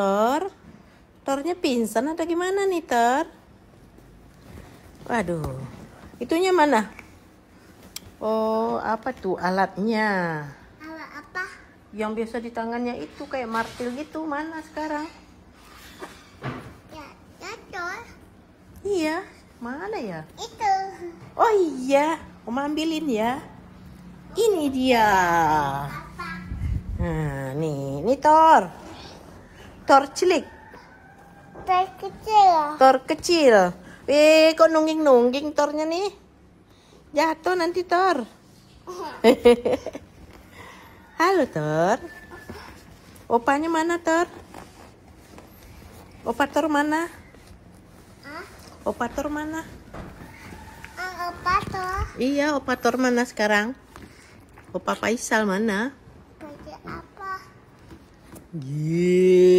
Tor? Tornya pingsan atau gimana nih, Tor? Waduh. Itunya mana? Oh, apa tuh alatnya? Alat apa? Yang biasa di tangannya itu kayak martil gitu, mana sekarang? Ya, ya Tor. Iya, mana ya? Itu. Oh iya, mau ambilin ya. Ini dia. Nah, nih, ini Tor tor cilik? Tor kecil. Tor kecil. Wih, kok nungging-nungging tornya nih? Jatuh nanti tor. Halo tor. Opanya mana tor? Opator mana? Opator mana? Ah, opator. Iya, opator mana sekarang? Opa Faisal mana? Pakai apa? Yeah.